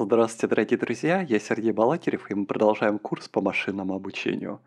Здравствуйте, дорогие друзья, я Сергей Балакирев, и мы продолжаем курс по машинному обучению.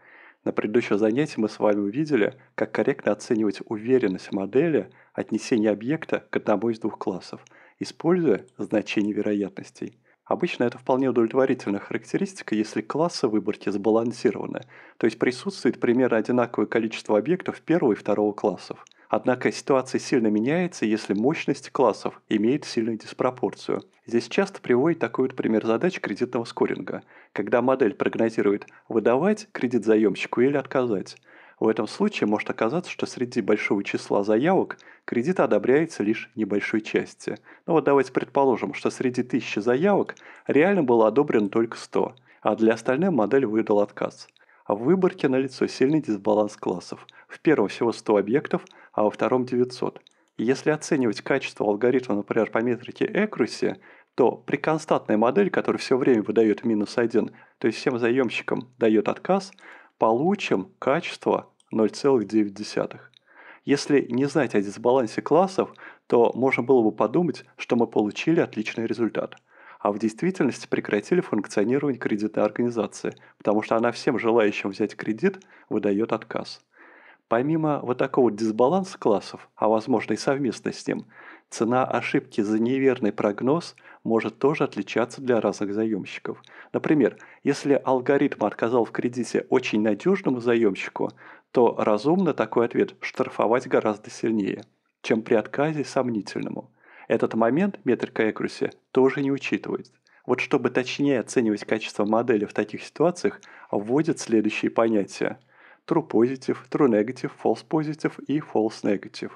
На предыдущем занятии мы с вами увидели, как корректно оценивать уверенность модели отнесения объекта к одному из двух классов, используя значение вероятностей. Обычно это вполне удовлетворительная характеристика, если классы выборки сбалансированы, то есть присутствует примерно одинаковое количество объектов первого и второго классов. Однако ситуация сильно меняется, если мощность классов имеет сильную диспропорцию. Здесь часто приводит такой вот пример задач кредитного скоринга, когда модель прогнозирует выдавать кредит заемщику или отказать. В этом случае может оказаться, что среди большого числа заявок кредит одобряется лишь небольшой части. Ну вот давайте предположим, что среди тысячи заявок реально было одобрено только 100, а для остальных модель выдал отказ – в выборке налицо сильный дисбаланс классов. В первом всего 100 объектов, а во втором 900. Если оценивать качество алгоритма, например, по метрике Accuracy, то при константной модели, которая все время выдает минус 1, то есть всем заемщикам дает отказ, получим качество 0,9. Если не знать о дисбалансе классов, то можно было бы подумать, что мы получили отличный результат – а в действительности прекратили функционирование кредитной организации, потому что она всем желающим взять кредит выдает отказ. Помимо вот такого дисбаланса классов, а возможно и совместно с ним, цена ошибки за неверный прогноз может тоже отличаться для разных заемщиков. Например, если алгоритм отказал в кредите очень надежному заемщику, то разумно такой ответ штрафовать гораздо сильнее, чем при отказе сомнительному – этот момент метрика accuracy тоже не учитывает. Вот чтобы точнее оценивать качество модели в таких ситуациях, вводят следующие понятия. True positive, true negative, false positive и false negative.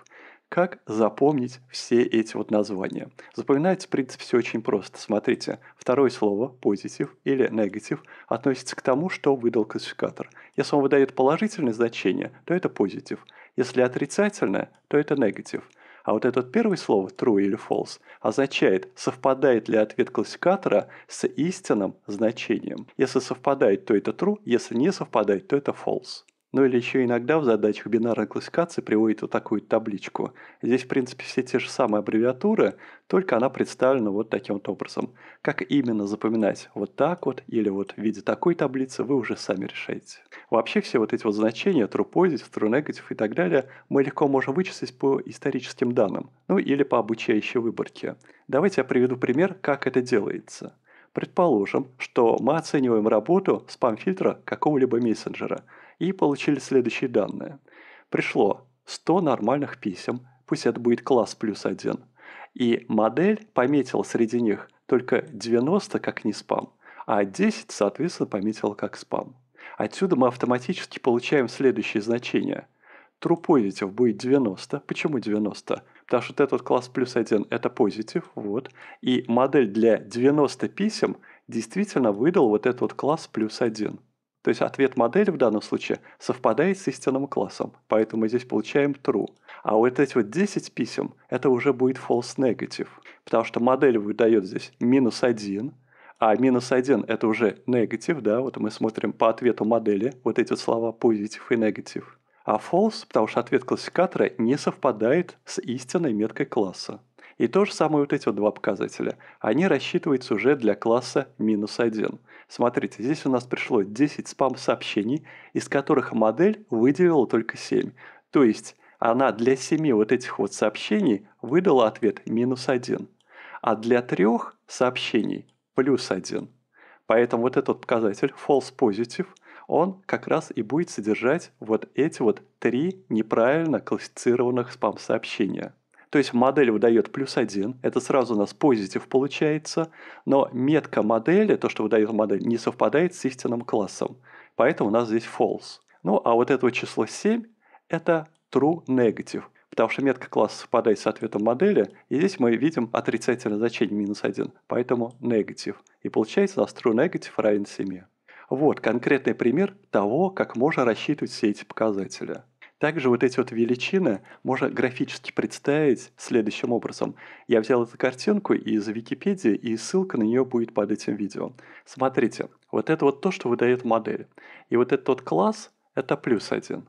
Как запомнить все эти вот названия? Запоминается, в принципе, все очень просто. Смотрите, второе слово, positive или negative относится к тому, что выдал классификатор. Если он выдает положительное значение, то это positive. Если отрицательное, то это negative. А вот этот первое слово true или false означает, совпадает ли ответ классификатора с истинным значением. Если совпадает, то это true, если не совпадает, то это false. Ну или еще иногда в задачах бинарной классификации приводит вот такую табличку. Здесь, в принципе, все те же самые аббревиатуры, только она представлена вот таким вот образом. Как именно запоминать вот так вот или вот в виде такой таблицы, вы уже сами решаете. Вообще все вот эти вот значения, true positive, true negative и так далее, мы легко можем вычислить по историческим данным, ну или по обучающей выборке. Давайте я приведу пример, как это делается. Предположим, что мы оцениваем работу спам-фильтра какого-либо мессенджера – и получили следующие данные. Пришло 100 нормальных писем, пусть это будет класс плюс один, И модель пометила среди них только 90 как не спам, а 10, соответственно, пометила как спам. Отсюда мы автоматически получаем следующее значение. True positive будет 90. Почему 90? Потому что вот этот класс плюс 1 это позитив, вот. И модель для 90 писем действительно выдал вот этот вот класс плюс 1. То есть ответ модели в данном случае совпадает с истинным классом, поэтому мы здесь получаем true. А вот эти вот 10 писем, это уже будет false negative, потому что модель выдает здесь минус 1, а минус 1 это уже negative, да, вот мы смотрим по ответу модели вот эти слова positive и negative. А false, потому что ответ классификатора не совпадает с истинной меткой класса. И то же самое вот эти вот два показателя. Они рассчитываются уже для класса минус 1. Смотрите, здесь у нас пришло 10 спам-сообщений, из которых модель выделила только 7. То есть она для 7 вот этих вот сообщений выдала ответ минус 1, а для 3 сообщений плюс 1. Поэтому вот этот показатель false positive, он как раз и будет содержать вот эти вот три неправильно классифицированных спам-сообщения. То есть модель выдает плюс один, это сразу у нас позитив получается, но метка модели, то, что выдает модель, не совпадает с истинным классом. Поэтому у нас здесь false. Ну, а вот это число 7 – это true negative, потому что метка класса совпадает с ответом модели, и здесь мы видим отрицательное значение минус 1, поэтому negative. И получается у нас true negative равен 7. Вот конкретный пример того, как можно рассчитывать все эти показатели. Также вот эти вот величины можно графически представить следующим образом. Я взял эту картинку из Википедии, и ссылка на нее будет под этим видео. Смотрите, вот это вот то, что выдает модель. И вот этот вот класс – это плюс один.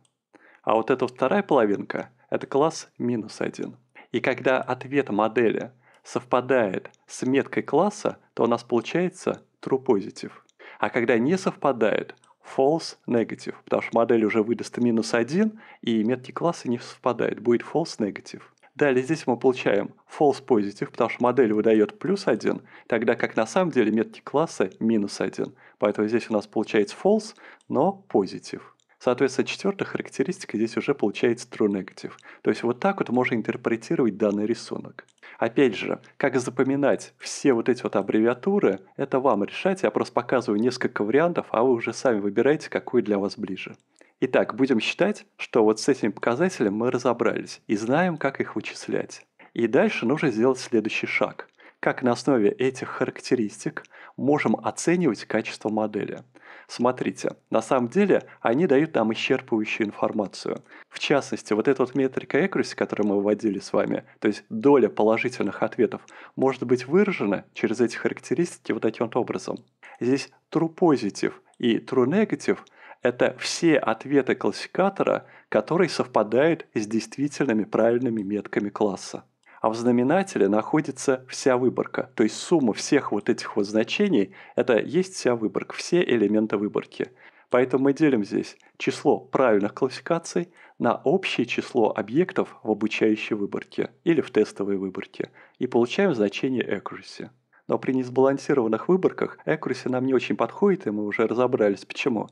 А вот эта вторая половинка – это класс минус один. И когда ответ модели совпадает с меткой класса, то у нас получается true positive. А когда не совпадает, false negative, потому что модель уже выдаст минус 1, и метки класса не совпадают, будет false negative. Далее здесь мы получаем false positive, потому что модель выдает плюс 1, тогда как на самом деле метки класса минус 1. Поэтому здесь у нас получается false, но positive. Соответственно, четвертая характеристика здесь уже получается true negative. То есть вот так вот можно интерпретировать данный рисунок. Опять же, как запоминать все вот эти вот аббревиатуры, это вам решать. Я просто показываю несколько вариантов, а вы уже сами выбираете, какой для вас ближе. Итак, будем считать, что вот с этими показателями мы разобрались и знаем, как их вычислять. И дальше нужно сделать следующий шаг – как на основе этих характеристик можем оценивать качество модели. Смотрите, на самом деле они дают нам исчерпывающую информацию. В частности, вот эта вот метрика accuracy, которую мы выводили с вами, то есть доля положительных ответов, может быть выражена через эти характеристики вот таким вот образом. Здесь true positive и true negative – это все ответы классификатора, которые совпадают с действительными правильными метками класса а в знаменателе находится вся выборка. То есть сумма всех вот этих вот значений – это есть вся выборка, все элементы выборки. Поэтому мы делим здесь число правильных классификаций на общее число объектов в обучающей выборке или в тестовой выборке и получаем значение accuracy. Но при несбалансированных выборках accuracy нам не очень подходит, и мы уже разобрались почему.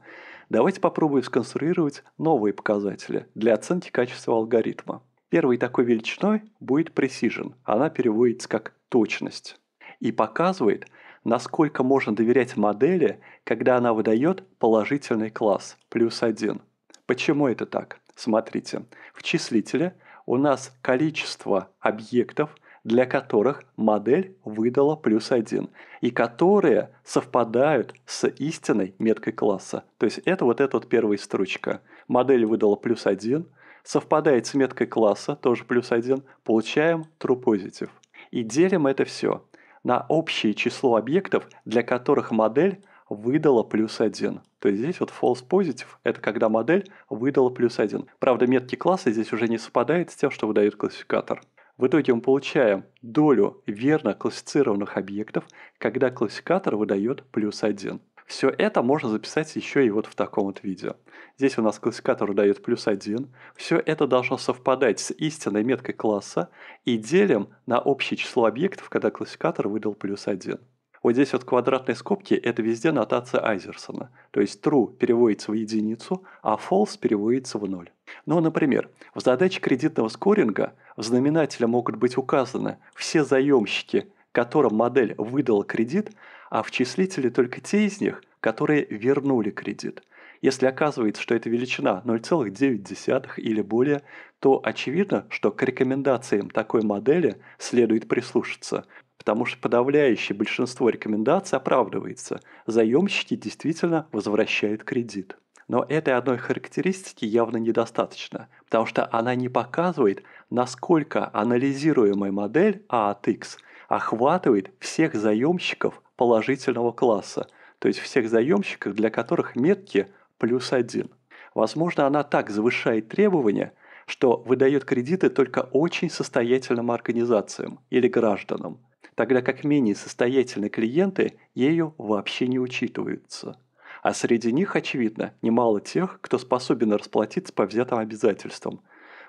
Давайте попробуем сконструировать новые показатели для оценки качества алгоритма. Первой такой величиной будет precision. Она переводится как точность и показывает, насколько можно доверять модели, когда она выдает положительный класс, плюс один. Почему это так? Смотрите, в числителе у нас количество объектов, для которых модель выдала плюс один и которые совпадают с истинной меткой класса. То есть это вот эта вот первая строчка. Модель выдала плюс один совпадает с меткой класса, тоже плюс 1, получаем true positive. И делим это все на общее число объектов, для которых модель выдала плюс 1. То есть здесь вот false positive – это когда модель выдала плюс 1. Правда, метки класса здесь уже не совпадает с тем, что выдает классификатор. В итоге мы получаем долю верно классифицированных объектов, когда классификатор выдает плюс 1. Все это можно записать еще и вот в таком вот виде. Здесь у нас классификатор дает плюс 1. Все это должно совпадать с истинной меткой класса и делим на общее число объектов, когда классификатор выдал плюс 1. Вот здесь вот квадратные скобки – это везде нотация Айзерсона. То есть true переводится в единицу, а false переводится в ноль. Ну, например, в задаче кредитного скоринга в знаменателе могут быть указаны все заемщики которым модель выдала кредит, а в числителе только те из них, которые вернули кредит. Если оказывается, что эта величина 0,9 или более, то очевидно, что к рекомендациям такой модели следует прислушаться, потому что подавляющее большинство рекомендаций оправдывается. Заемщики действительно возвращают кредит. Но этой одной характеристики явно недостаточно, потому что она не показывает, насколько анализируемая модель А от X охватывает всех заемщиков положительного класса, то есть всех заемщиков, для которых метки плюс один. Возможно, она так завышает требования, что выдает кредиты только очень состоятельным организациям или гражданам, тогда как менее состоятельные клиенты ею вообще не учитываются. А среди них, очевидно, немало тех, кто способен расплатиться по взятым обязательствам.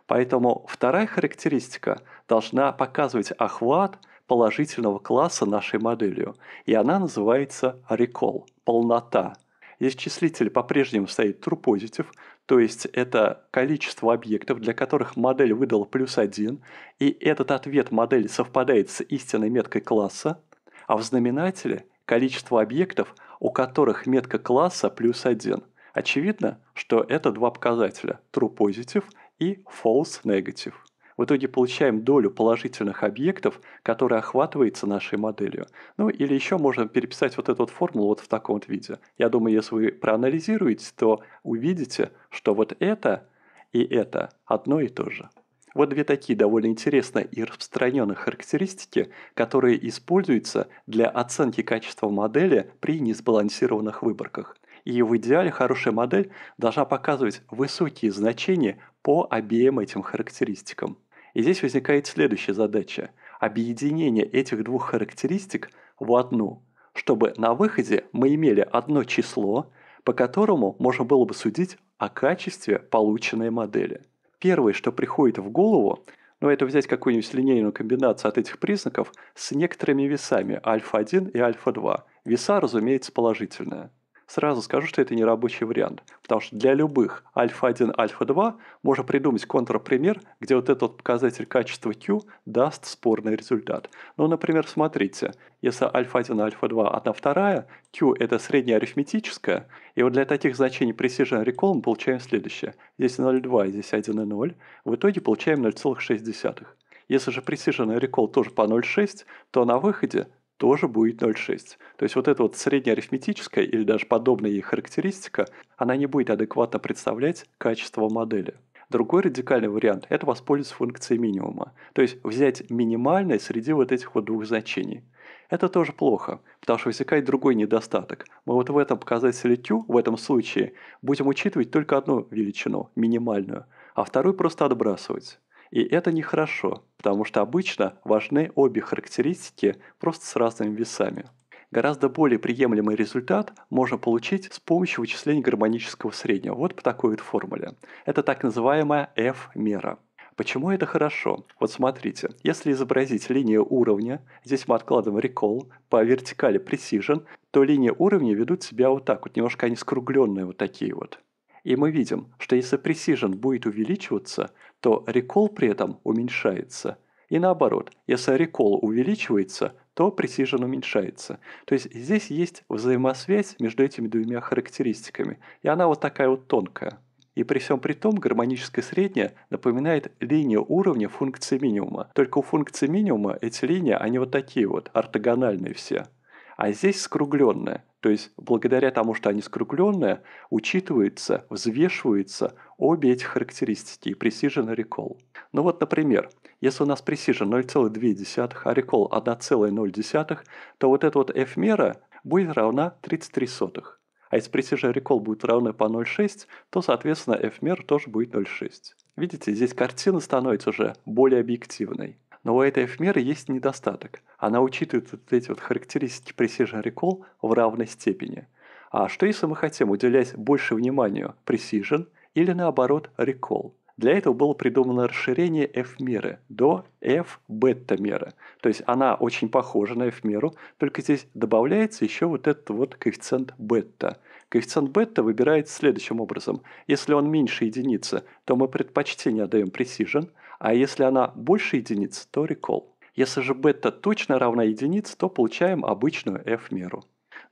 Поэтому вторая характеристика должна показывать охват – положительного класса нашей моделью, и она называется recall – полнота. Здесь числитель по-прежнему стоит true positive, то есть это количество объектов, для которых модель выдала плюс один, и этот ответ модели совпадает с истинной меткой класса, а в знаменателе – количество объектов, у которых метка класса плюс один. Очевидно, что это два показателя – true positive и false negative. В итоге получаем долю положительных объектов, которые охватываются нашей моделью. Ну или еще можно переписать вот эту вот формулу вот в таком вот виде. Я думаю, если вы проанализируете, то увидите, что вот это и это одно и то же. Вот две такие довольно интересные и распространенные характеристики, которые используются для оценки качества модели при несбалансированных выборках. И в идеале хорошая модель должна показывать высокие значения по обеим этим характеристикам. И здесь возникает следующая задача – объединение этих двух характеристик в одну, чтобы на выходе мы имели одно число, по которому можно было бы судить о качестве полученной модели. Первое, что приходит в голову, ну это взять какую-нибудь линейную комбинацию от этих признаков с некоторыми весами альфа-1 и альфа-2. Веса, разумеется, положительные сразу скажу, что это не рабочий вариант. Потому что для любых альфа-1, альфа-2 можно придумать контрпример, где вот этот показатель качества Q даст спорный результат. Ну, например, смотрите, если альфа-1, альфа-2, 1, 2, Q – это средняя арифметическая, и вот для таких значений Precision Recall мы получаем следующее. Здесь 0,2, здесь 1,0. В итоге получаем 0,6. Если же Precision Recall тоже по 0,6, то на выходе тоже будет 0,6. То есть вот эта вот среднеарифметическая или даже подобная ей характеристика, она не будет адекватно представлять качество модели. Другой радикальный вариант – это воспользоваться функцией минимума, то есть взять минимальное среди вот этих вот двух значений. Это тоже плохо, потому что возникает другой недостаток. Мы вот в этом показателе Q, в этом случае, будем учитывать только одну величину, минимальную, а вторую просто отбрасывать. И это нехорошо, потому что обычно важны обе характеристики просто с разными весами. Гораздо более приемлемый результат можно получить с помощью вычисления гармонического среднего, вот по такой вот формуле. Это так называемая F-мера. Почему это хорошо? Вот смотрите, если изобразить линию уровня, здесь мы откладываем recall, по вертикали precision, то линии уровня ведут себя вот так вот, немножко они скругленные вот такие вот. И мы видим, что если precision будет увеличиваться, то recall при этом уменьшается. И наоборот, если recall увеличивается, то precision уменьшается. То есть здесь есть взаимосвязь между этими двумя характеристиками, и она вот такая вот тонкая. И при всем при том гармоническое средняя напоминает линию уровня функции минимума. Только у функции минимума эти линии, они вот такие вот, ортогональные все. А здесь скругленные. То есть благодаря тому, что они скругленные, учитывается, взвешиваются обе эти характеристики и Precision Recall. Ну вот, например, если у нас Precision 0,2, а Recall 1,0, то вот эта вот F-мера будет равна 33 сотых. А если Precision Recall будет равна по 0,6, то, соответственно, F-мер тоже будет 0,6. Видите, здесь картина становится уже более объективной. Но у этой эфемеры есть недостаток. Она учитывает вот эти вот характеристики Precision Recall в равной степени. А что если мы хотим уделять больше внимания Precision или наоборот Recall? Для этого было придумано расширение F-меры до F-бета-меры. То есть она очень похожа на F-меру, только здесь добавляется еще вот этот вот коэффициент бета – Коэффициент бета выбирается следующим образом. Если он меньше единицы, то мы предпочтение отдаем precision, а если она больше единицы, то recall. Если же бета точно равна единице, то получаем обычную F-меру.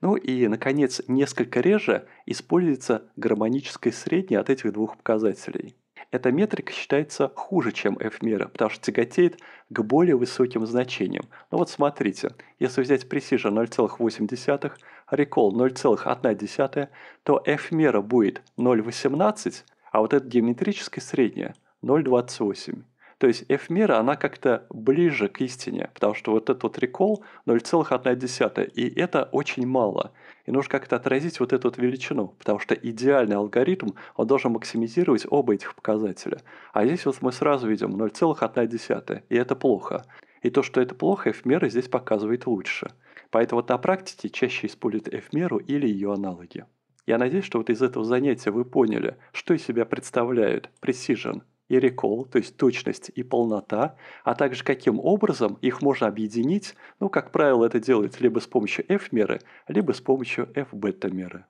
Ну и, наконец, несколько реже используется гармоническое среднее от этих двух показателей. Эта метрика считается хуже, чем F-мера, потому что тяготеет к более высоким значениям. Ну вот смотрите, если взять Precision 0,8, recall 0,1, то f-мера будет 0,18, а вот это геометрическое среднее 0,28. То есть F-мера, она как-то ближе к истине, потому что вот этот вот рекол 0,1, и это очень мало. И нужно как-то отразить вот эту вот величину, потому что идеальный алгоритм, он должен максимизировать оба этих показателя. А здесь вот мы сразу видим 0,1, и это плохо. И то, что это плохо, F-мера здесь показывает лучше. Поэтому на практике чаще используют F-меру или ее аналоги. Я надеюсь, что вот из этого занятия вы поняли, что из себя представляют Precision и Recall, то есть точность и полнота, а также каким образом их можно объединить, ну, как правило, это делается либо с помощью F-меры, либо с помощью F-бета-меры.